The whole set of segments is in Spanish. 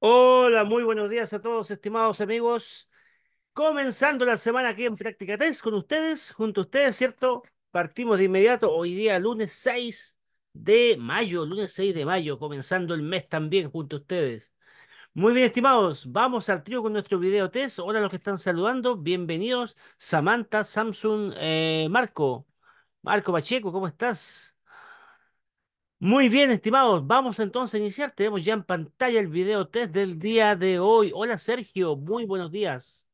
Hola, muy buenos días a todos, estimados amigos. Comenzando la semana aquí en Práctica Test con ustedes, junto a ustedes, ¿cierto? Partimos de inmediato hoy día, lunes 6 de mayo, lunes 6 de mayo, comenzando el mes también junto a ustedes. Muy bien, estimados, vamos al trío con nuestro video test. Hola a los que están saludando, bienvenidos. Samantha, Samsung, eh, Marco. Marco Pacheco, ¿cómo estás? Muy bien, estimados, vamos entonces a iniciar. Tenemos ya en pantalla el video test del día de hoy. Hola Sergio, muy buenos días.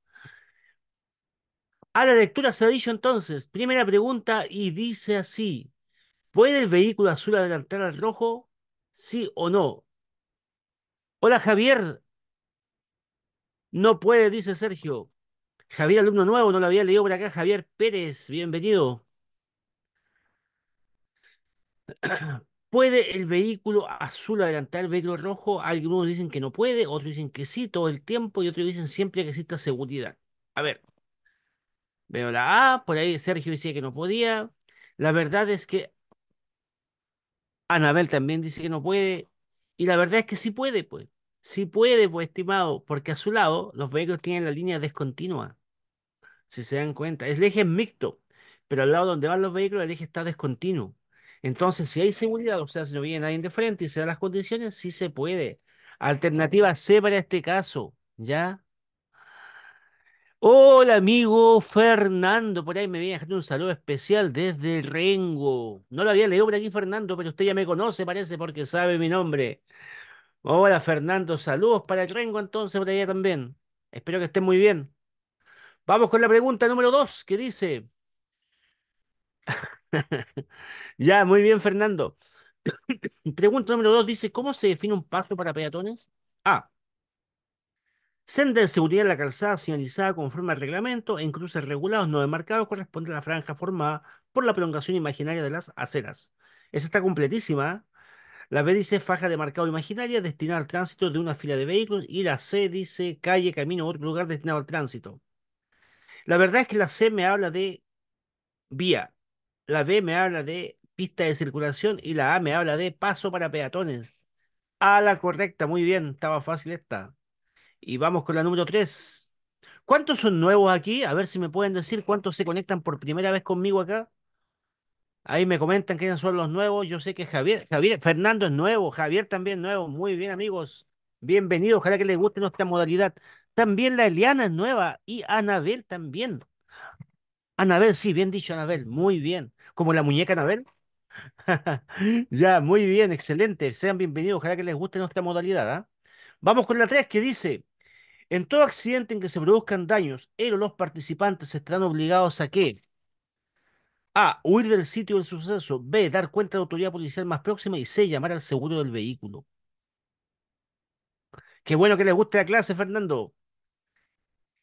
A la lectura se ha dicho entonces, primera pregunta y dice así, ¿puede el vehículo azul adelantar al rojo? Sí o no. Hola Javier, no puede, dice Sergio. Javier, alumno nuevo, no lo había leído por acá. Javier Pérez, bienvenido. ¿Puede el vehículo azul adelantar el vehículo rojo? Algunos dicen que no puede, otros dicen que sí todo el tiempo y otros dicen siempre que exista seguridad. A ver, veo la A, por ahí Sergio dice que no podía. La verdad es que Anabel también dice que no puede. Y la verdad es que sí puede, pues. Sí puede, pues, estimado, porque a su lado los vehículos tienen la línea descontinua. Si se dan cuenta, es el eje mixto, pero al lado donde van los vehículos el eje está descontinuo. Entonces, si hay seguridad, o sea, si no viene nadie de frente y se dan las condiciones, sí se puede. Alternativa C para este caso, ¿ya? Hola amigo Fernando, por ahí me viene a un saludo especial desde Rengo. No lo había leído por aquí Fernando, pero usted ya me conoce parece porque sabe mi nombre. Hola Fernando, saludos para el Rengo entonces por allá también. Espero que estén muy bien. Vamos con la pregunta número dos que dice... Ya, muy bien, Fernando. Pregunta número dos dice, ¿cómo se define un paso para peatones? A. Senda de seguridad en la calzada señalizada conforme al reglamento en cruces regulados no demarcados corresponde a la franja formada por la prolongación imaginaria de las aceras. Esa está completísima. ¿eh? La B dice faja de marcado imaginaria destinada al tránsito de una fila de vehículos y la C dice calle, camino u otro lugar destinado al tránsito. La verdad es que la C me habla de vía, la B me habla de pista de circulación y la A me habla de paso para peatones. A la correcta, muy bien, estaba fácil esta. Y vamos con la número 3. ¿Cuántos son nuevos aquí? A ver si me pueden decir cuántos se conectan por primera vez conmigo acá. Ahí me comentan quiénes son los nuevos. Yo sé que Javier, Javier, Fernando es nuevo, Javier también nuevo. Muy bien, amigos. Bienvenidos, ojalá que les guste nuestra modalidad. También la Eliana es nueva y Anabel también. Anabel, sí, bien dicho Anabel, muy bien. Como la muñeca Anabel. ya, muy bien, excelente. Sean bienvenidos, ojalá que les guste nuestra modalidad. ¿ah? Vamos con la 3 que dice, en todo accidente en que se produzcan daños, él o los participantes estarán obligados a que A. Huir del sitio del suceso. B. Dar cuenta a la autoridad policial más próxima. Y C. Llamar al seguro del vehículo. Qué bueno que les guste la clase, Fernando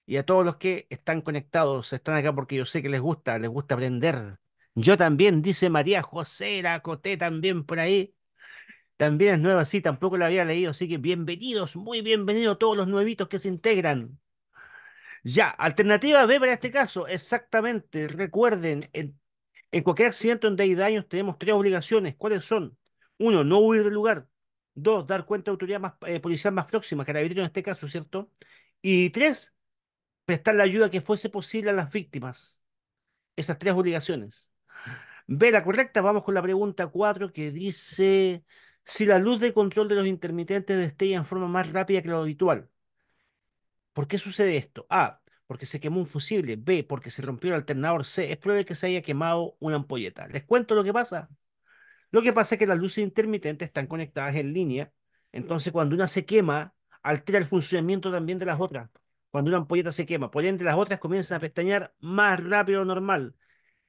y a todos los que están conectados, están acá porque yo sé que les gusta, les gusta aprender. Yo también, dice María José, la acoté también por ahí. También es nueva, sí, tampoco la había leído, así que bienvenidos, muy bienvenidos todos los nuevitos que se integran. Ya, alternativa B para este caso, exactamente. Recuerden, en, cualquier accidente donde hay daños tenemos tres obligaciones. ¿Cuáles son? Uno, no huir del lugar. Dos, dar cuenta a autoridad más, eh, policial más próxima, carabinero en este caso, ¿cierto? Y tres, prestar la ayuda que fuese posible a las víctimas. Esas tres obligaciones. la correcta, vamos con la pregunta 4 que dice si la luz de control de los intermitentes destella en forma más rápida que lo habitual. ¿Por qué sucede esto? A, porque se quemó un fusible. B, porque se rompió el alternador. C, es probable que se haya quemado una ampolleta. Les cuento lo que pasa. Lo que pasa es que las luces intermitentes están conectadas en línea. Entonces, cuando una se quema, altera el funcionamiento también de las otras cuando una ampolleta se quema. Por las otras comienzan a pestañear más rápido normal.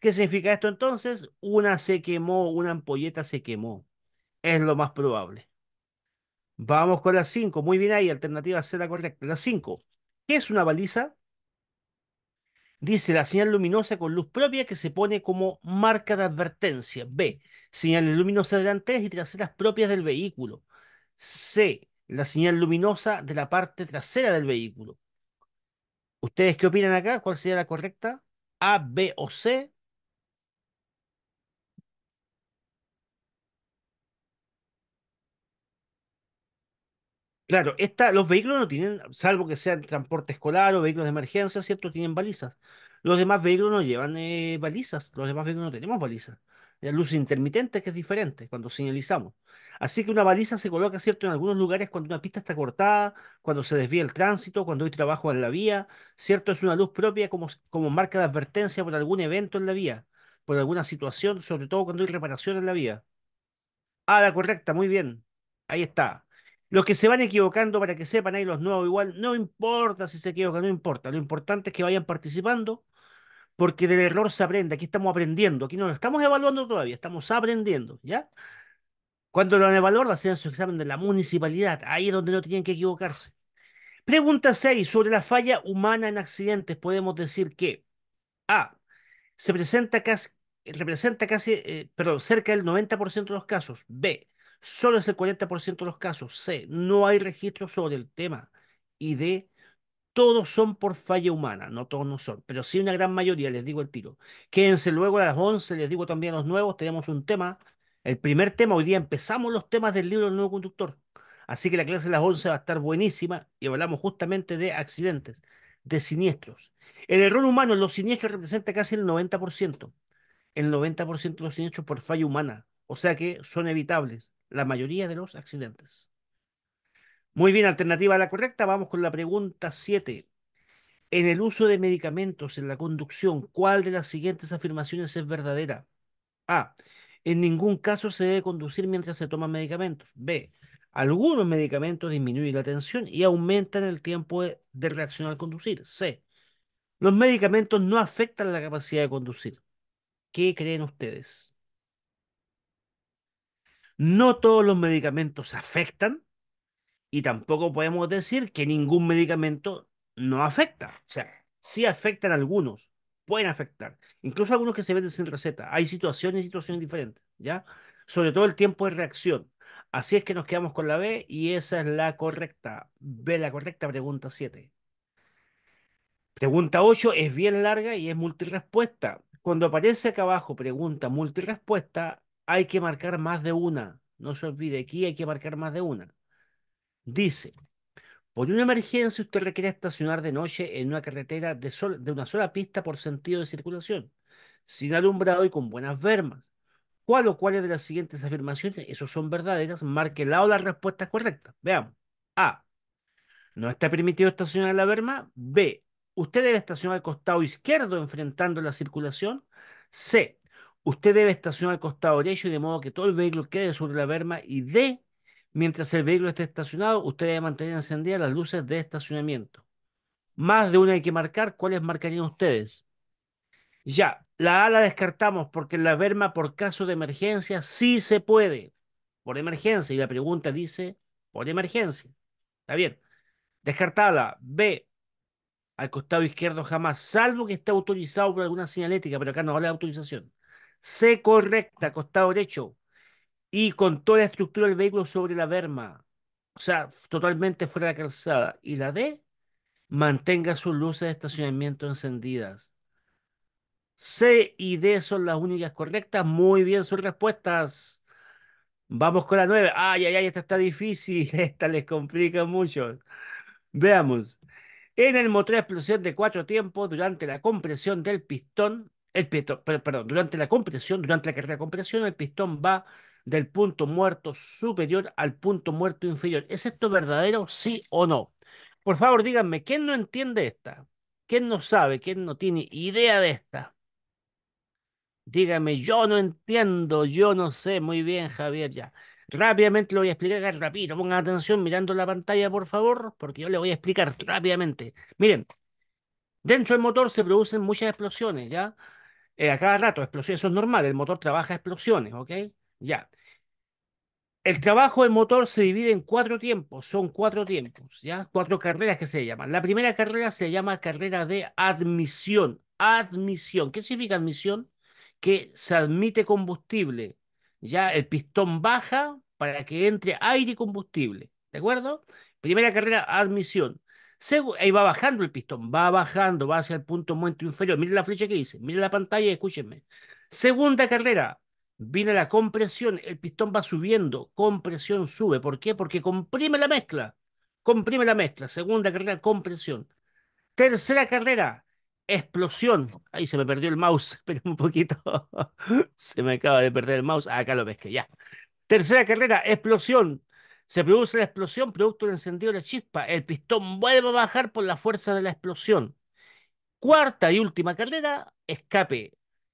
¿Qué significa esto entonces? Una se quemó, una ampolleta se quemó. Es lo más probable. Vamos con la 5. Muy bien ahí, alternativa C la correcta. La 5. ¿Qué es una baliza? Dice la señal luminosa con luz propia que se pone como marca de advertencia. B. Señales luminosas delanteras y traseras propias del vehículo. C. La señal luminosa de la parte trasera del vehículo. ¿Ustedes qué opinan acá? ¿Cuál sería la correcta? ¿A, B o C? Claro, esta, los vehículos no tienen, salvo que sean transporte escolar o vehículos de emergencia, ¿cierto? Tienen balizas. Los demás vehículos no llevan eh, balizas. Los demás vehículos no tenemos balizas la luz intermitente que es diferente cuando señalizamos. Así que una baliza se coloca, ¿cierto?, en algunos lugares cuando una pista está cortada, cuando se desvía el tránsito, cuando hay trabajo en la vía, ¿cierto? Es una luz propia como, como marca de advertencia por algún evento en la vía, por alguna situación, sobre todo cuando hay reparación en la vía. Ah, la correcta, muy bien. Ahí está. Los que se van equivocando, para que sepan, ahí los nuevos igual, no importa si se equivocan, no importa. Lo importante es que vayan participando porque del error se aprende, aquí estamos aprendiendo, aquí no lo estamos evaluando todavía, estamos aprendiendo, ¿ya? Cuando lo han evaluado, hacen su examen de la municipalidad, ahí es donde no tienen que equivocarse. Pregunta 6. Sobre la falla humana en accidentes, podemos decir que A. Se presenta casi, representa casi, eh, perdón, cerca del 90% de los casos. B. Solo es el 40% de los casos. C. No hay registro sobre el tema. Y D todos son por falla humana, no todos no son, pero sí una gran mayoría, les digo el tiro. Quédense luego a las 11, les digo también a los nuevos, tenemos un tema, el primer tema, hoy día empezamos los temas del libro del nuevo conductor, así que la clase de las 11 va a estar buenísima y hablamos justamente de accidentes, de siniestros. El error humano en los siniestros representa casi el 90%, el 90% de los siniestros por falla humana, o sea que son evitables la mayoría de los accidentes. Muy bien, alternativa a la correcta, vamos con la pregunta 7. En el uso de medicamentos en la conducción, ¿cuál de las siguientes afirmaciones es verdadera? A. En ningún caso se debe conducir mientras se toman medicamentos. B. Algunos medicamentos disminuyen la tensión y aumentan el tiempo de, reacción al conducir. C. Los medicamentos no afectan la capacidad de conducir. ¿Qué creen ustedes? No todos los medicamentos afectan y tampoco podemos decir que ningún medicamento no afecta. O sea, sí afectan algunos, pueden afectar. Incluso algunos que se venden sin receta. Hay situaciones y situaciones diferentes, ¿ya? Sobre todo el tiempo de reacción. Así es que nos quedamos con la B y esa es la correcta. B, la correcta pregunta 7. Pregunta 8 es bien larga y es multirespuesta. Cuando aparece acá abajo pregunta multirespuesta, hay que marcar más de una. No se olvide, aquí hay que marcar más de una. Dice, por una emergencia usted requiere estacionar de noche en una carretera de, de una sola pista por sentido de circulación, sin alumbrado y con buenas vermas. ¿Cuál o cuáles de las siguientes afirmaciones, esos son verdaderas, marque la o la respuesta correcta? Veamos. A. No está permitido estacionar la verma. B. Usted debe estacionar al costado izquierdo enfrentando la circulación. C. Usted debe estacionar al costado derecho de modo que todo el vehículo quede sobre la verma. Y D. Mientras el vehículo esté estacionado, usted debe mantener encendidas las luces de estacionamiento. Más de una hay que marcar. ¿Cuáles marcarían ustedes? Ya, la A la descartamos porque la verma por caso de emergencia sí se puede. Por emergencia. Y la pregunta dice, por emergencia. Está bien. Descartada. B, al costado izquierdo jamás, salvo que esté autorizado por alguna señalética, pero acá no vale autorización. C, correcta, costado derecho y con toda la estructura del vehículo sobre la berma, o sea, totalmente fuera de la calzada. Y la D, mantenga sus luces de estacionamiento encendidas. C y D son las únicas correctas. Muy bien sus respuestas. Vamos con la 9. Ay, ay, ay, esta está difícil. Esta les complica mucho. Veamos. En el motor de explosión de cuatro tiempos, durante la compresión del pistón, el pistón, perdón, durante la compresión, durante la carrera de compresión, el pistón va del punto muerto superior al punto muerto inferior. ¿Es esto verdadero, sí o no? Por favor, díganme, ¿quién no entiende esta? ¿Quién no sabe? ¿Quién no tiene idea de esta? Dígame, yo no entiendo, yo no sé. Muy bien, Javier, ya. Rápidamente lo voy a explicar rápido. Pongan atención mirando la pantalla, por favor, porque yo le voy a explicar rápidamente. Miren, dentro del motor se producen muchas explosiones, ¿ya? Eh, a cada rato, explosiones, eso es normal, el motor trabaja explosiones, ¿ok? Ya. El trabajo del motor se divide en cuatro tiempos, son cuatro tiempos, ¿ya? Cuatro carreras que se llaman. La primera carrera se llama carrera de admisión. Admisión. ¿Qué significa admisión? Que se admite combustible. Ya el pistón baja para que entre aire y combustible. ¿De acuerdo? Primera carrera, admisión. Segu ahí va bajando el pistón, va bajando, va hacia el punto muerto inferior. Miren la flecha que dice, miren la pantalla y escúchenme. Segunda carrera, viene la compresión, el pistón va subiendo, compresión sube. ¿Por qué? Porque comprime la mezcla, comprime la mezcla. Segunda carrera, compresión. Tercera carrera, explosión. Ahí se me perdió el mouse, esperen un poquito. se me acaba de perder el mouse. Acá lo ves que ya. Tercera carrera, explosión. Se produce la explosión producto del encendido de la chispa. El pistón vuelve a bajar por la fuerza de la explosión. Cuarta y última carrera, escape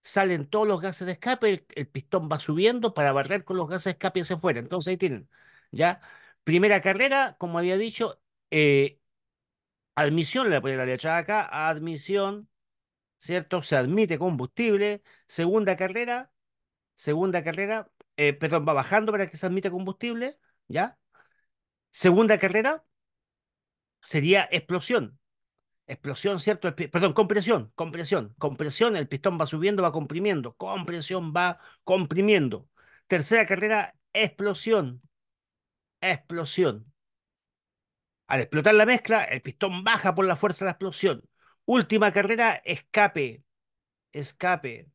salen todos los gases de escape, el, pistón va subiendo para barrer con los gases de escape hacia afuera. Entonces ahí tienen, ¿ya? Primera carrera, como había dicho, eh, admisión, le poner la letra acá, admisión, ¿cierto? Se admite combustible. Segunda carrera, segunda carrera, eh, perdón, va bajando para que se admita combustible, ¿ya? Segunda carrera sería explosión, Explosión, ¿cierto? perdón, compresión, compresión, compresión, el pistón va subiendo, va comprimiendo, compresión va comprimiendo. Tercera carrera, explosión, explosión. Al explotar la mezcla, el pistón baja por la fuerza de la explosión. Última carrera, escape, escape.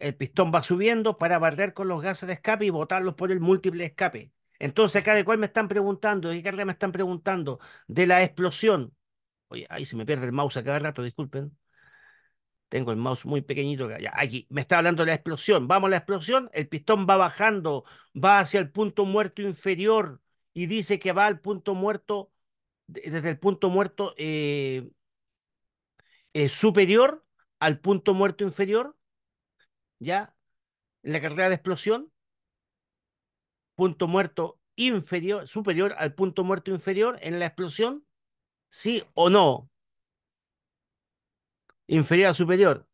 El pistón va subiendo para barrer con los gases de escape y botarlos por el múltiple escape. Entonces, acá de cuál me están preguntando, de qué carrera me están preguntando, de la explosión Oye, ahí se me pierde el mouse a cada rato, disculpen. Tengo el mouse muy pequeñito. aquí me está hablando de la explosión. Vamos a la explosión. El pistón va bajando, va hacia el punto muerto inferior y dice que va al punto muerto, desde el punto muerto eh, eh, superior al punto muerto inferior. ¿Ya? La carrera de explosión. Punto muerto inferior, superior al punto muerto inferior en la explosión ¿Sí o no? Inferior a superior.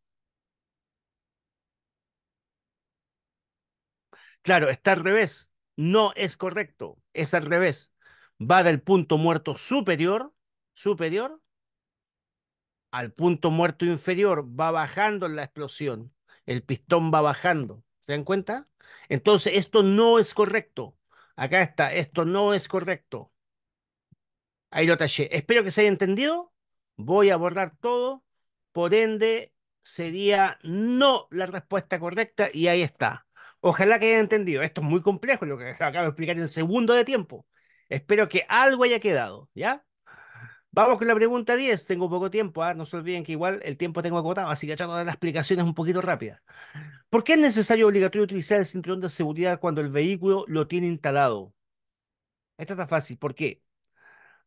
Claro, está al revés. No es correcto. Es al revés. Va del punto muerto superior, superior, al punto muerto inferior. Va bajando la explosión. El pistón va bajando. ¿Se dan cuenta? Entonces, esto no es correcto. Acá está, esto no es correcto. Ahí lo tallé. Espero que se haya entendido. Voy a borrar todo. Por ende, sería no la respuesta correcta y ahí está. Ojalá que haya entendido. Esto es muy complejo, lo que acabo de explicar en segundo de tiempo. Espero que algo haya quedado, ¿ya? Vamos con la pregunta 10. Tengo poco tiempo, ¿ah? no se olviden que igual el tiempo tengo acotado así que trato de dar las explicaciones un poquito rápidas. ¿Por qué es necesario obligatorio utilizar el cinturón de seguridad cuando el vehículo lo tiene instalado? Esta está fácil. ¿Por qué?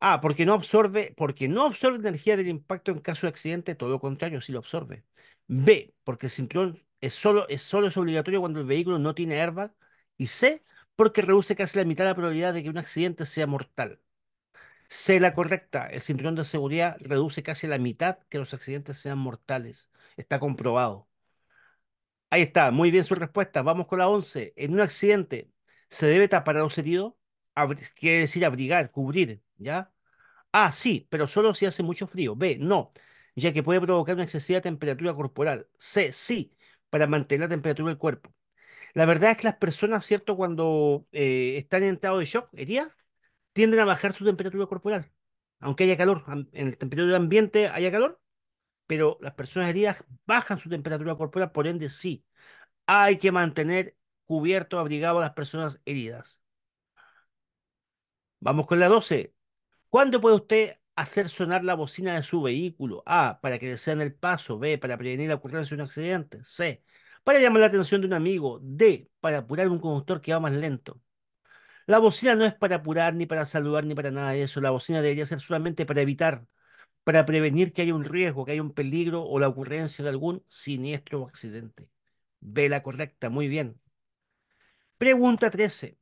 Ah, porque no absorbe, porque no absorbe energía del impacto en caso de accidente, todo lo contrario, sí lo absorbe. B, porque el cinturón es solo, es solo obligatorio cuando el vehículo no tiene airbag. Y C, porque reduce casi la mitad la probabilidad de que un accidente sea mortal. C, la correcta, el cinturón de seguridad reduce casi la mitad que los accidentes sean mortales. Está comprobado. Ahí está, muy bien su respuesta. Vamos con la 11. En un accidente, ¿se debe tapar a los heridos? quiere decir abrigar, cubrir. ¿ya? A, ah, sí, pero solo si hace mucho frío. B, no, ya que puede provocar una excesiva temperatura corporal. C, sí, para mantener la temperatura del cuerpo. La verdad es que las personas, ¿cierto? Cuando eh, están en estado de shock, heridas, tienden a bajar su temperatura corporal. Aunque haya calor, en el temperatura ambiente haya calor, pero las personas heridas bajan su temperatura corporal, por ende sí. Hay que mantener cubierto, abrigado a las personas heridas. Vamos con la 12. ¿Cuándo puede usted hacer sonar la bocina de su vehículo? A. Para que le sean el paso. B. Para prevenir la ocurrencia de un accidente. C. Para llamar la atención de un amigo. D. Para apurar un conductor que va más lento. La bocina no es para apurar, ni para saludar, ni para nada de eso. La bocina debería ser solamente para evitar, para prevenir que haya un riesgo, que haya un peligro o la ocurrencia de algún siniestro o accidente. B. La correcta. Muy bien. Pregunta 13.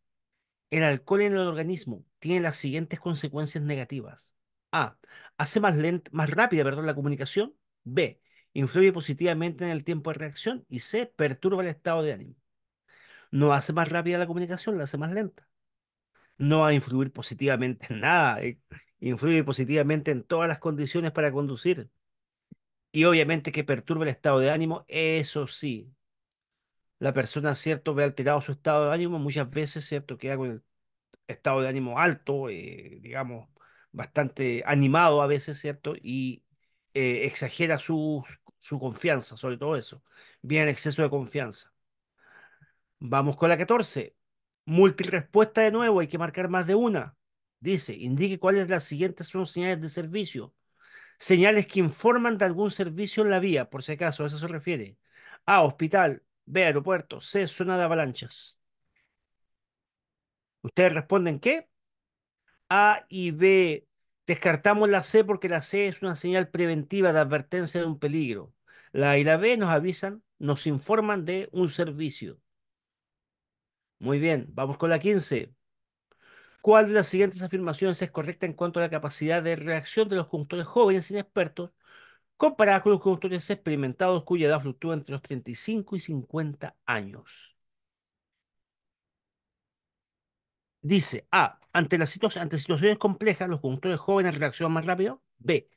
El alcohol en el organismo tiene las siguientes consecuencias negativas. A. Hace más, lenta, más rápida perdón, la comunicación. B. Influye positivamente en el tiempo de reacción. Y C. Perturba el estado de ánimo. No hace más rápida la comunicación, la hace más lenta. No va a influir positivamente en nada. Eh, influye positivamente en todas las condiciones para conducir. Y obviamente que perturba el estado de ánimo, eso sí, la persona, ¿cierto?, ve alterado su estado de ánimo, muchas veces, ¿cierto?, queda con el estado de ánimo alto, eh, digamos, bastante animado a veces, ¿cierto? Y eh, exagera su, su confianza, sobre todo eso. Viene exceso de confianza. Vamos con la 14. Multirespuesta de nuevo, hay que marcar más de una. Dice, indique cuáles de las siguientes son señales de servicio. Señales que informan de algún servicio en la vía, por si acaso, a eso se refiere. A, hospital, B, aeropuerto, C, zona de avalanchas. Ustedes responden qué? A y B. Descartamos la C porque la C es una señal preventiva de advertencia de un peligro. La A y la B nos avisan, nos informan de un servicio. Muy bien, vamos con la 15. ¿Cuál de las siguientes afirmaciones es correcta en cuanto a la capacidad de reacción de los conductores jóvenes inexpertos comparada con los conductores experimentados cuya edad fluctúa entre los 35 y 50 años. Dice A. Ante, las ante situaciones complejas, los conductores jóvenes reaccionan más rápido. B.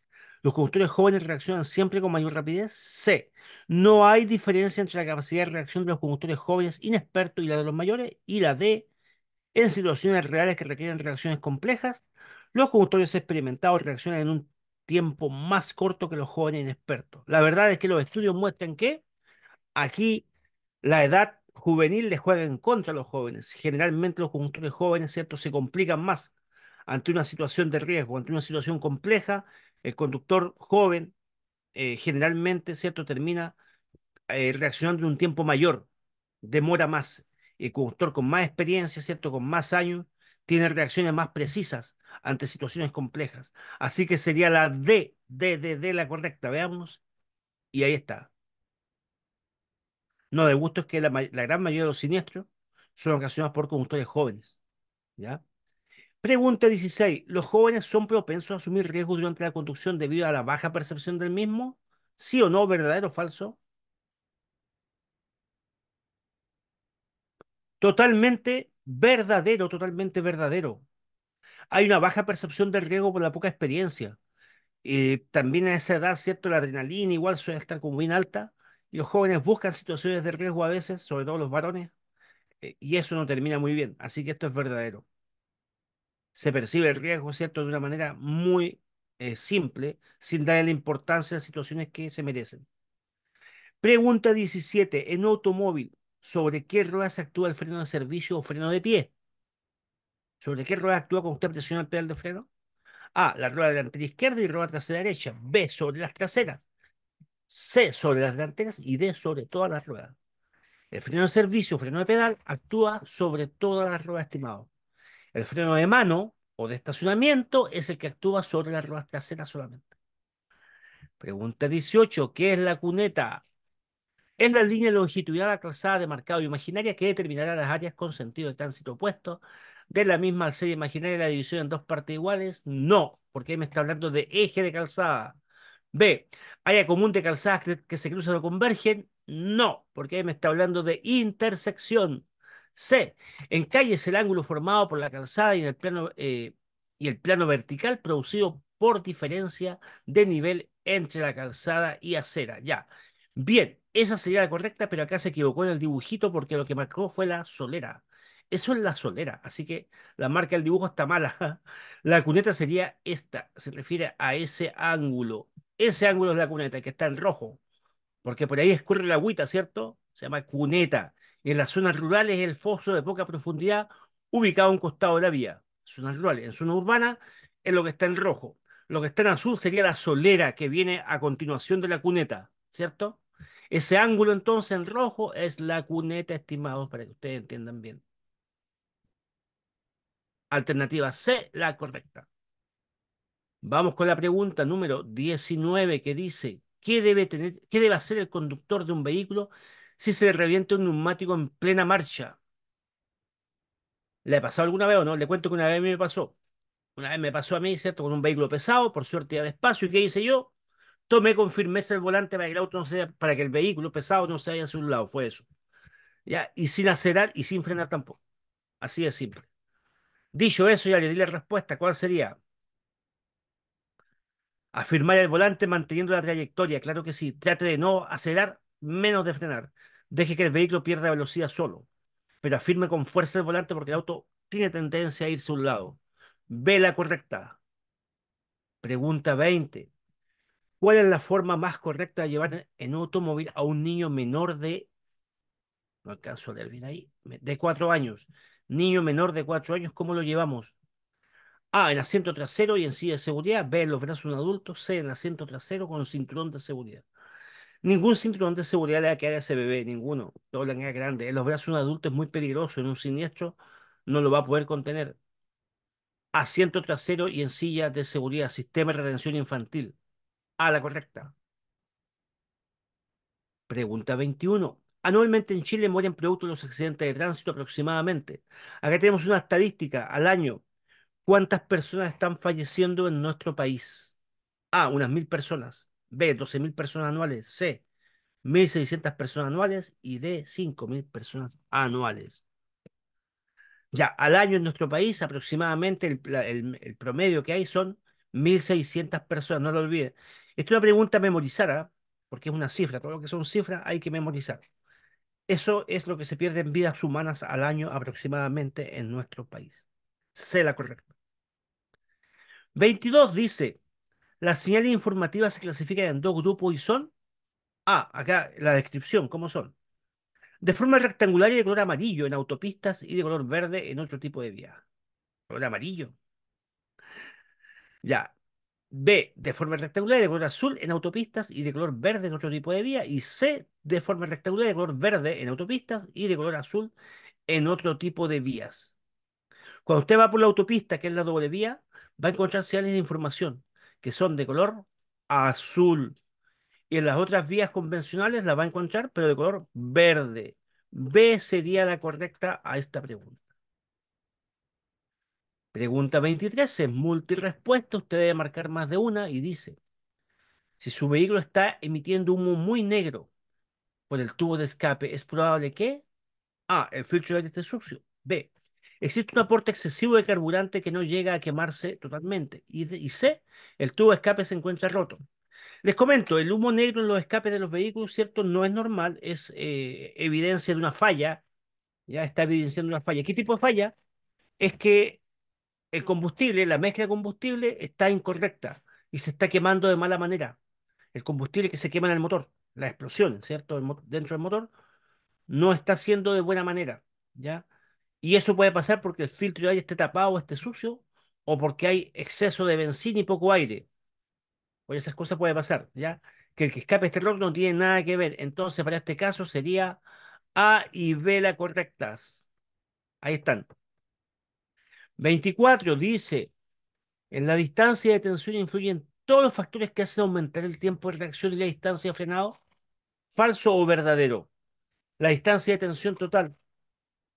Los conductores jóvenes reaccionan siempre con mayor rapidez. C. No hay diferencia entre la capacidad de reacción de los conductores jóvenes inexpertos y la de los mayores. Y la D. En situaciones reales que requieren reacciones complejas, los conductores experimentados reaccionan en un tiempo más corto que los jóvenes inexpertos. La verdad es que los estudios muestran que aquí la edad juvenil le juega en contra a los jóvenes. Generalmente los conductores jóvenes, ¿cierto?, se complican más ante una situación de riesgo, ante una situación compleja. El conductor joven eh, generalmente, ¿cierto?, termina eh, reaccionando en un tiempo mayor, demora más. El conductor con más experiencia, ¿cierto?, con más años, tiene reacciones más precisas ante situaciones complejas. Así que sería la D, D, D, D la correcta, veamos. Y ahí está. No, de gusto es que la, gran mayoría de los siniestros son ocasionados por conductores jóvenes. ¿ya? Pregunta 16. ¿Los jóvenes son propensos a asumir riesgos durante la conducción debido a la baja percepción del mismo? ¿Sí o no? ¿Verdadero o falso? Totalmente verdadero, totalmente verdadero. Hay una baja percepción del riesgo por la poca experiencia. y eh, también a esa edad, ¿cierto? La adrenalina igual suele estar como muy alta y los jóvenes buscan situaciones de riesgo a veces, sobre todo los varones, eh, y eso no termina muy bien. Así que esto es verdadero. Se percibe el riesgo, ¿cierto?, de una manera muy eh, simple, sin darle la importancia a situaciones que se merecen. Pregunta 17. En automóvil, ¿sobre qué rueda se actúa el freno de servicio o freno de pie? ¿Sobre qué rueda actúa con usted presiona el pedal de freno? A. La rueda delantera izquierda y rueda trasera derecha. B. Sobre las traseras. C. Sobre las delanteras. Y D. Sobre todas las ruedas. El freno de servicio, o freno de pedal, actúa sobre todas las ruedas, estimado. El freno de mano o de estacionamiento es el que actúa sobre las ruedas traseras solamente. Pregunta 18. ¿Qué es la cuneta? Es la línea longitudinal atrasada de marcado imaginaria que determinará las áreas con sentido de tránsito opuesto de la misma serie imaginaria la división en dos partes iguales? No, porque ahí me está hablando de eje de calzada. B, ¿Hay común de calzadas que, se cruzan o convergen? No, porque ahí me está hablando de intersección. C, en calle es el ángulo formado por la calzada y, el, plano, eh, y el plano vertical producido por diferencia de nivel entre la calzada y acera. Ya. Bien, esa sería la correcta, pero acá se equivocó en el dibujito porque lo que marcó fue la solera. Eso es la solera, así que la marca del dibujo está mala. La cuneta sería esta, se refiere a ese ángulo. Ese ángulo es la cuneta, que está en rojo, porque por ahí escurre la agüita, ¿cierto? Se llama cuneta. En las zonas rurales es el foso de poca profundidad ubicado a un costado de la vía. Zonas rurales. En zona urbana es lo que está en rojo. Lo que está en azul sería la solera que viene a continuación de la cuneta, ¿cierto? Ese ángulo entonces en rojo es la cuneta, estimados, para que ustedes entiendan bien. Alternativa C, la correcta. Vamos con la pregunta número 19 que dice, ¿qué debe, tener, ¿qué debe hacer el conductor de un vehículo si se le revienta un neumático en plena marcha? ¿Le ha pasado alguna vez o no? Le cuento que una vez me pasó. Una vez me pasó a mí, ¿cierto? Con un vehículo pesado, por suerte era despacio. ¿Y qué hice yo? Tomé con firmeza el volante para que el auto no sea, para que el vehículo pesado no se vaya hacia un lado. Fue eso. ¿Ya? Y sin acelerar y sin frenar tampoco. Así de simple. Dicho eso, ya le di la respuesta. ¿Cuál sería? Afirmar el volante manteniendo la trayectoria. Claro que sí. Trate de no acelerar, menos de frenar. Deje que el vehículo pierda velocidad solo. Pero afirme con fuerza el volante porque el auto tiene tendencia a irse a un lado. Vela correcta. Pregunta 20. ¿Cuál es la forma más correcta de llevar en un automóvil a un niño menor de... No alcanzo a leer bien ahí. De cuatro años Niño menor de cuatro años, ¿cómo lo llevamos? A, en asiento trasero y en silla de seguridad. B, en los brazos de un adulto. C, en asiento trasero con cinturón de seguridad. Ningún cinturón de seguridad le va a quedar a ese bebé, ninguno. Todo es grande. En los brazos de un adulto es muy peligroso. En un siniestro no lo va a poder contener. Asiento trasero y en silla de seguridad. Sistema de retención infantil. A, la correcta. Pregunta 21. Anualmente en Chile mueren producto de los accidentes de tránsito aproximadamente. Acá tenemos una estadística al año. ¿Cuántas personas están falleciendo en nuestro país? A, unas mil personas. B, doce mil personas anuales. C, mil seiscientas personas anuales. Y D, cinco mil personas anuales. Ya, al año en nuestro país aproximadamente el, promedio que hay son mil seiscientas personas, no lo olvide. Esto es una pregunta memorizada, ¿ah? porque es una cifra, todo lo que son cifras hay que memorizar. Eso es lo que se pierde en vidas humanas al año aproximadamente en nuestro país. Sé la correcta. 22 dice, las señales informativas se clasifican en dos grupos y son, ah, acá la descripción, ¿cómo son? De forma rectangular y de color amarillo en autopistas y de color verde en otro tipo de vía. Color amarillo. Ya, B, de forma rectangular de color azul en autopistas y de color verde en otro tipo de vía. Y C, de forma rectangular de color verde en autopistas y de color azul en otro tipo de vías. Cuando usted va por la autopista, que es la doble vía, va a encontrar señales de información que son de color azul. Y en las otras vías convencionales las va a encontrar, pero de color verde. B sería la correcta a esta pregunta. Pregunta 23 es multirespuesta. Usted debe marcar más de una y dice, si su vehículo está emitiendo humo muy negro por el tubo de escape, es probable que A. El filtro de aire esté sucio. B. Existe un aporte excesivo de carburante que no llega a quemarse totalmente. Y, C. El tubo de escape se encuentra roto. Les comento, el humo negro en los escapes de los vehículos, ¿cierto? No es normal, es eh, evidencia de una falla. Ya está evidenciando una falla. ¿Qué tipo de falla? Es que el combustible, la mezcla de combustible está incorrecta y se está quemando de mala manera. El combustible que se quema en el motor, la explosión, ¿cierto? dentro del motor, no está siendo de buena manera, ¿ya? Y eso puede pasar porque el filtro de aire esté tapado, esté sucio, o porque hay exceso de benzina y poco aire. O esas cosas pueden pasar, ¿ya? Que el que escape este error no tiene nada que ver. Entonces, para este caso sería A y B las correctas. Ahí están. 24 dice, en la distancia de tensión influyen todos los factores que hacen aumentar el tiempo de reacción y la distancia de frenado, falso o verdadero. La distancia de tensión total,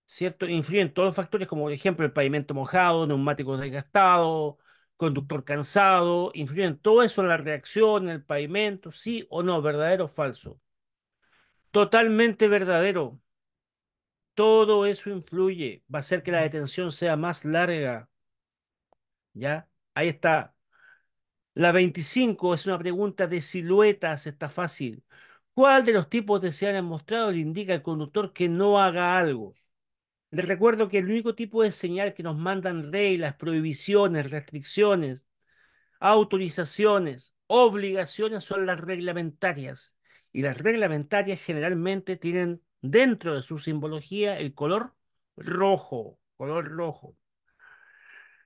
¿cierto? Influyen todos los factores como, por ejemplo, el pavimento mojado, neumático desgastado, conductor cansado, influyen todo eso en la reacción, en el pavimento, sí o no, verdadero o falso. Totalmente verdadero. Todo eso influye, va a hacer que la detención sea más larga. ¿Ya? Ahí está. La 25 es una pregunta de siluetas, está fácil. ¿Cuál de los tipos de señales mostrados le indica al conductor que no haga algo? Les recuerdo que el único tipo de señal que nos mandan reglas, prohibiciones, restricciones, autorizaciones, obligaciones son las reglamentarias. Y las reglamentarias generalmente tienen dentro de su simbología el color rojo, color rojo.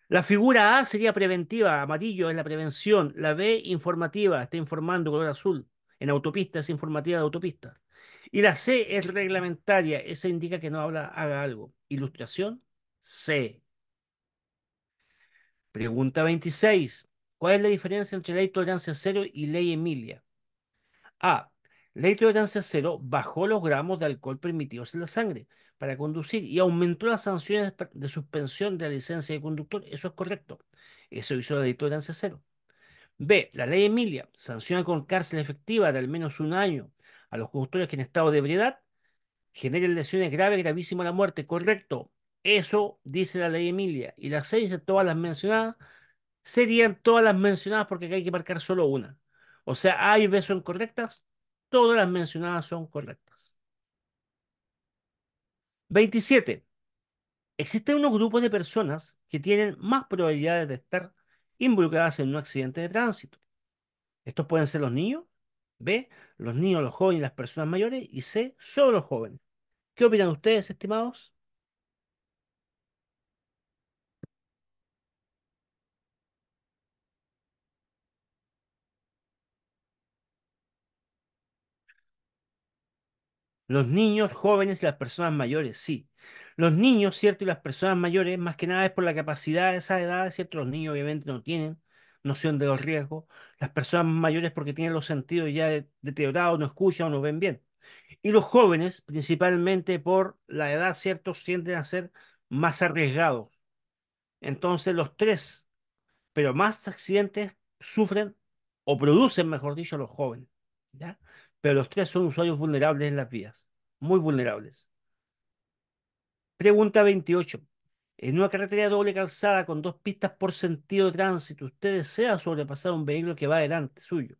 La figura A sería preventiva, amarillo es la prevención, la B informativa, está informando color azul, en autopista es informativa de autopista. Y la C es reglamentaria, esa indica que no haga algo. Ilustración C. Pregunta 26. ¿Cuál es la diferencia entre ley tolerancia cero y ley Emilia? A. La tolerancia cero bajó los gramos de alcohol permitidos en la sangre para conducir y aumentó las sanciones de suspensión de la licencia de conductor. Eso es correcto. Eso hizo la ley tolerancia cero. B. La ley Emilia sanciona con cárcel efectiva de al menos un año a los conductores que en estado de ebriedad generen lesiones graves, gravísimas a la muerte. Correcto. Eso dice la ley Emilia. Y las seis de todas las mencionadas serían todas las mencionadas porque hay que marcar solo una. O sea, hay son correctas Todas las mencionadas son correctas. 27. Existen unos grupos de personas que tienen más probabilidades de estar involucradas en un accidente de tránsito. Estos pueden ser los niños, B, los niños, los jóvenes, las personas mayores y C, solo los jóvenes. ¿Qué opinan ustedes, estimados? Los niños, jóvenes y las personas mayores, sí. Los niños, ¿cierto? Y las personas mayores, más que nada es por la capacidad de esa edad, ¿cierto? Los niños obviamente no tienen noción de los riesgos. Las personas mayores porque tienen los sentidos ya deteriorados, no escuchan o no ven bien. Y los jóvenes, principalmente por la edad, ¿cierto? sienten a ser más arriesgados. Entonces los tres, pero más accidentes sufren o producen, mejor dicho, los jóvenes. ¿ya? pero los tres son usuarios vulnerables en las vías, muy vulnerables. Pregunta 28. En una carretera doble calzada con dos pistas por sentido de tránsito, usted desea sobrepasar un vehículo que va adelante suyo.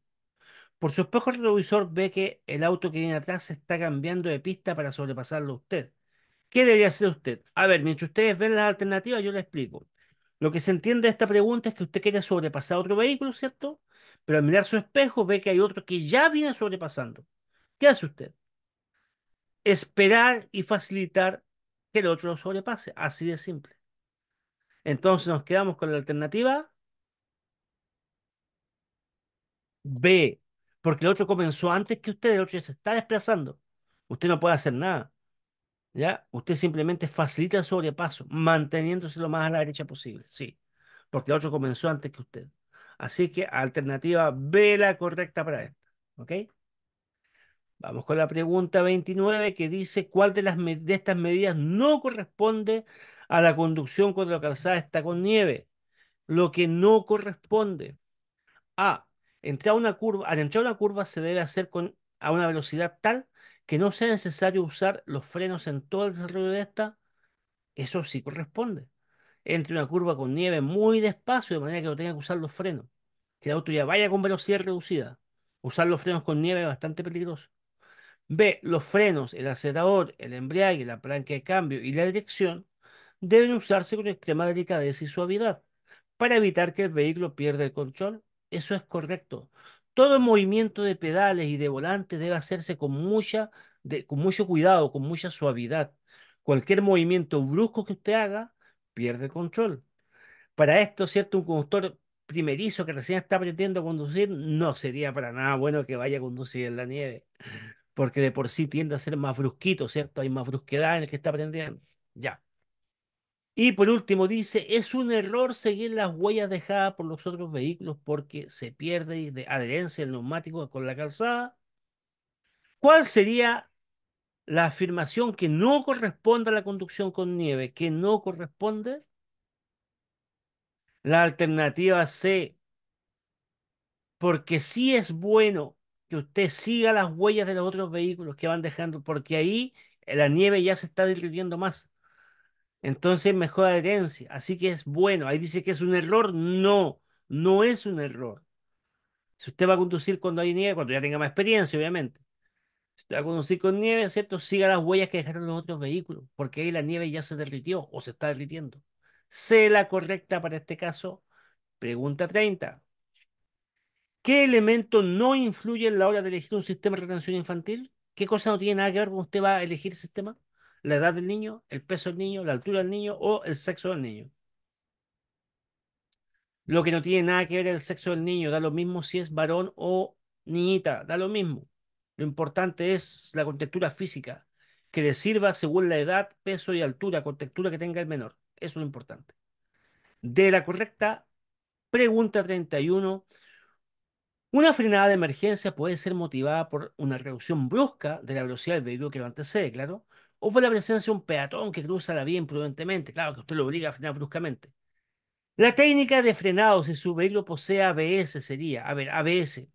Por su espejo retrovisor ve que el auto que viene atrás está cambiando de pista para sobrepasarlo a usted. ¿Qué debería hacer usted? A ver, mientras ustedes ven las alternativas, yo les explico. Lo que se entiende de esta pregunta es que usted quiere sobrepasar otro vehículo, ¿cierto? Pero al mirar su espejo ve que hay otro que ya viene sobrepasando. ¿Qué hace usted? Esperar y facilitar que el otro lo sobrepase. Así de simple. Entonces nos quedamos con la alternativa B. Porque el otro comenzó antes que usted, el otro ya se está desplazando. Usted no puede hacer nada. ¿Ya? Usted simplemente facilita el sobrepaso, manteniéndose lo más a la derecha posible. Sí. Porque el otro comenzó antes que usted. Así que alternativa B la correcta para esta. ¿Ok? Vamos con la pregunta 29 que dice cuál de, las de estas medidas no corresponde a la conducción cuando la calzada está con nieve. Lo que no corresponde. A. Entrar a una curva, al entrar a una curva se debe hacer con, a una velocidad tal que no sea necesario usar los frenos en todo el desarrollo de esta. Eso sí corresponde entre una curva con nieve muy despacio, de manera que no tenga que usar los frenos. Que el auto ya vaya con velocidad reducida. Usar los frenos con nieve es bastante peligroso. B. Los frenos, el acelerador, el embriague, la palanca de cambio y la dirección deben usarse con extrema delicadeza y suavidad para evitar que el vehículo pierda el control. Eso es correcto. Todo movimiento de pedales y de volante debe hacerse con, mucha, con mucho cuidado, con mucha suavidad. Cualquier movimiento brusco que usted haga pierde el control. Para esto, ¿cierto? Un conductor primerizo que recién está aprendiendo a conducir, no sería para nada bueno que vaya a conducir en la nieve, porque de por sí tiende a ser más brusquito, ¿cierto? Hay más brusquedad en el que está aprendiendo. Ya. Y por último dice, es un error seguir las huellas dejadas por los otros vehículos porque se pierde de adherencia el neumático con la calzada. ¿Cuál sería la afirmación que no corresponde a la conducción con nieve, que no corresponde, la alternativa C, porque sí es bueno que usted siga las huellas de los otros vehículos que van dejando, porque ahí la nieve ya se está derritiendo más. Entonces mejor adherencia. Así que es bueno. Ahí dice que es un error. No, no es un error. Si usted va a conducir cuando hay nieve, cuando ya tenga más experiencia, obviamente está conducir con nieve, ¿cierto? Siga las huellas que dejaron los otros vehículos, porque ahí la nieve ya se derritió o se está derritiendo. Sé la correcta para este caso. Pregunta 30. ¿Qué elemento no influye en la hora de elegir un sistema de retención infantil? ¿Qué cosa no tiene nada que ver con usted va a elegir el sistema? ¿La edad del niño, el peso del niño, la altura del niño o el sexo del niño? Lo que no tiene nada que ver el sexo del niño, da lo mismo si es varón o niñita, da lo mismo. Lo importante es la contextura física, que le sirva según la edad, peso y altura, contextura que tenga el menor. Eso es lo importante. De la correcta pregunta 31, una frenada de emergencia puede ser motivada por una reducción brusca de la velocidad del vehículo que lo antecede, claro, o por la presencia de un peatón que cruza la vía imprudentemente, claro que usted lo obliga a frenar bruscamente. La técnica de frenado si su vehículo posee ABS sería, a ver, ABS,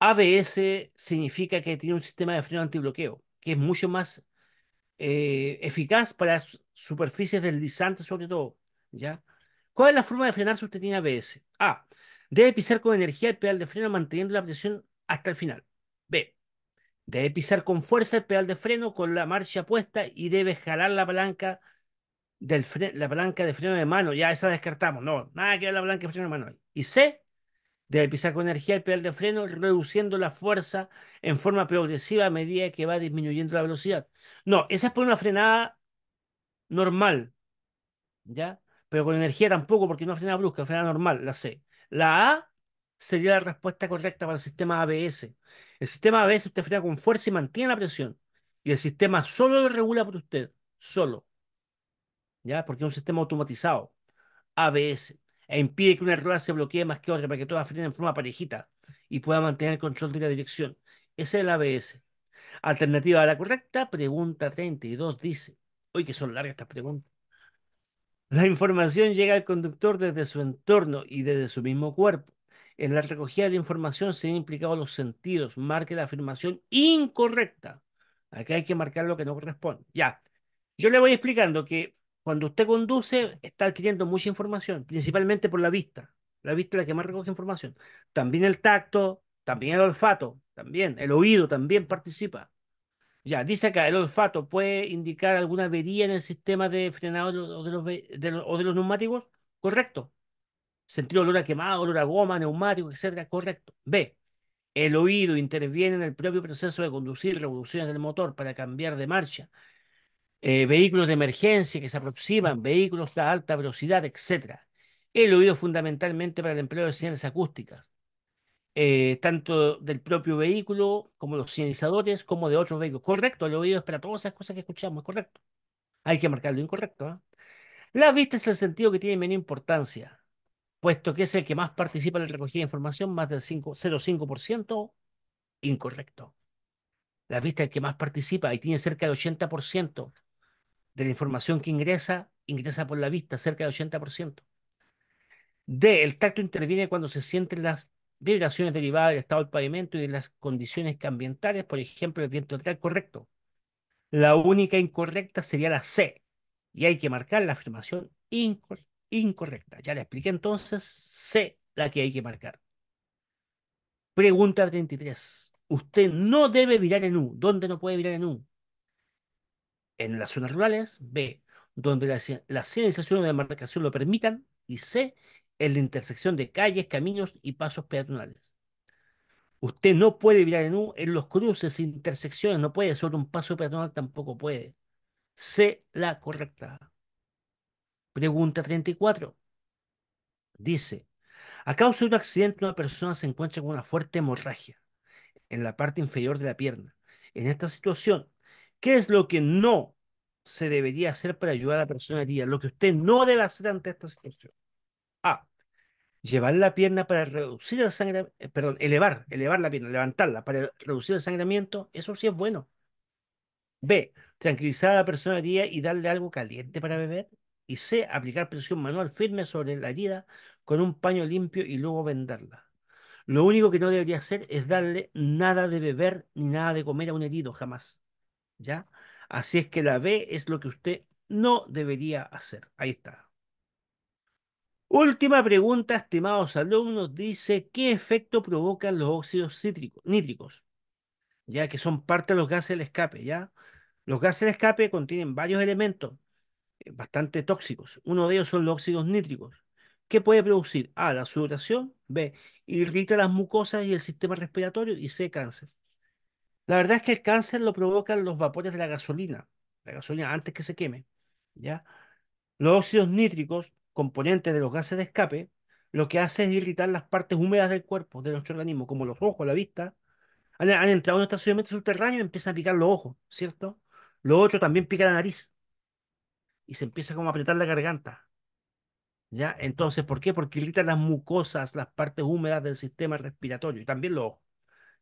ABS significa que tiene un sistema de freno antibloqueo, que es mucho más eh, eficaz para superficies deslizantes sobre todo. ¿ya? ¿Cuál es la forma de frenar si usted tiene ABS? A. Debe pisar con energía el pedal de freno manteniendo la presión hasta el final. B. Debe pisar con fuerza el pedal de freno con la marcha puesta y debe jalar la palanca, del la palanca de freno de mano. Ya esa descartamos. No, nada que ver la palanca de freno de mano. Y C. Debe pisar con energía el pedal de freno, reduciendo la fuerza en forma progresiva a medida que va disminuyendo la velocidad. No, esa es por una frenada normal, ¿ya? Pero con energía tampoco, porque no frenada brusca, frena normal, la C. La A sería la respuesta correcta para el sistema ABS. El sistema ABS usted frena con fuerza y mantiene la presión. Y el sistema solo lo regula por usted, solo. ¿Ya? Porque es un sistema automatizado. ABS e impide que una rueda se bloquee más que otra para que todo frenen en forma parejita y pueda mantener el control de la dirección. Ese es el ABS. Alternativa a la correcta, pregunta 32 dice, hoy que son largas estas preguntas. La información llega al conductor desde su entorno y desde su mismo cuerpo. En la recogida de la información se han implicado los sentidos. Marque la afirmación incorrecta. Acá hay que marcar lo que no corresponde. Ya. Yo le voy explicando que cuando usted conduce, está adquiriendo mucha información, principalmente por la vista. La vista es la que más recoge información. También el tacto, también el olfato, también el oído también participa. Ya, dice acá, el olfato puede indicar alguna avería en el sistema de frenado o de los, neumáticos. Correcto. Sentir olor a quemado, olor a goma, neumático, etcétera. Correcto. B. El oído interviene en el propio proceso de conducir revoluciones del motor para cambiar de marcha eh, vehículos de emergencia que se aproximan, vehículos de alta velocidad, etc. El oído fundamentalmente para el empleo de señales acústicas, eh, tanto del propio vehículo como los señalizadores, como de otros vehículos. Correcto, el oído es para todas esas cosas que escuchamos, correcto. Hay que marcar lo incorrecto. ¿ah? La vista es el sentido que tiene menor importancia, puesto que es el que más participa en la recogida de información, más del 0,5% incorrecto. La vista es el que más participa y tiene cerca del 80% de la información que ingresa, ingresa por la vista, cerca del 80%. D. El tacto interviene cuando se sienten las vibraciones derivadas del estado del pavimento y de las condiciones ambientales, por ejemplo, el viento lateral correcto. La única incorrecta sería la C, y hay que marcar la afirmación incorrecta. Ya le expliqué entonces, C la que hay que marcar. Pregunta 33. Usted no debe virar en U. ¿Dónde no puede virar en U? en las zonas rurales, B, donde la las o la demarcación lo permitan, y C, en la intersección de calles, caminos y pasos peatonales. Usted no puede virar en U en los cruces, intersecciones, no puede, sobre un paso peatonal tampoco puede. C, la correcta. Pregunta 34. Dice, a causa de un accidente una persona se encuentra con una fuerte hemorragia en la parte inferior de la pierna. En esta situación, ¿Qué es lo que no se debería hacer para ayudar a la persona herida? Lo que usted no debe hacer ante esta situación. A. Llevar la pierna para reducir el sangramiento, eh, perdón, elevar, elevar la pierna, levantarla para reducir el sangramiento, eso sí es bueno. B. Tranquilizar a la persona herida y darle algo caliente para beber. Y C. Aplicar presión manual firme sobre la herida con un paño limpio y luego venderla. Lo único que no debería hacer es darle nada de beber ni nada de comer a un herido, jamás. ¿ya? Así es que la B es lo que usted no debería hacer. Ahí está. Última pregunta, estimados alumnos, dice, ¿qué efecto provocan los óxidos cítricos, nítricos? Ya que son parte de los gases de escape, ¿ya? Los gases de escape contienen varios elementos eh, bastante tóxicos. Uno de ellos son los óxidos nítricos. ¿Qué puede producir? A, la sudoración, B, irrita las mucosas y el sistema respiratorio y C, cáncer. La verdad es que el cáncer lo provocan los vapores de la gasolina, la gasolina antes que se queme, ¿ya? Los óxidos nítricos, componentes de los gases de escape, lo que hace es irritar las partes húmedas del cuerpo, de nuestro organismo, como los ojos, la vista. Han, entrado en un estacionamiento subterráneo y empiezan a picar los ojos, ¿cierto? Lo otro también pica la nariz y se empieza como a apretar la garganta. ¿Ya? Entonces, ¿por qué? Porque irritan las mucosas, las partes húmedas del sistema respiratorio y también los ojos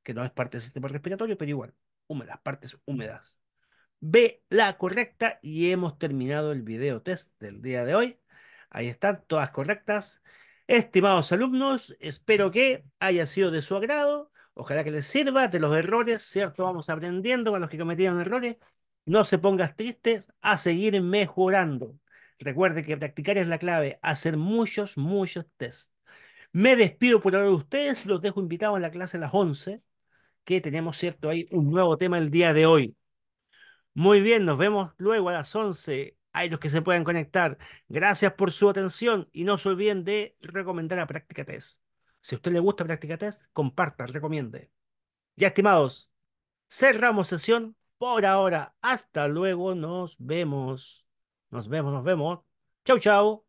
que no es parte del sistema respiratorio, pero igual, húmedas, las partes húmedas. Ve la correcta, y hemos terminado el video test del día de hoy. Ahí están todas correctas. Estimados alumnos, espero que haya sido de su agrado. Ojalá que les sirva de los errores, ¿cierto? Vamos aprendiendo con los que cometieron errores. No se pongas tristes, a seguir mejorando. Recuerde que practicar es la clave, hacer muchos, muchos tests. Me despido por ahora de ustedes, los dejo invitados a la clase a las 11 que tenemos, ¿cierto? Hay un nuevo tema el día de hoy. Muy bien, nos vemos luego a las 11. Hay los que se pueden conectar. Gracias por su atención y no se olviden de recomendar a Práctica Test. Si a usted le gusta Práctica Test, comparta, recomiende. Ya, estimados, cerramos sesión por ahora. Hasta luego, nos vemos. Nos vemos, nos vemos. Chau, chau.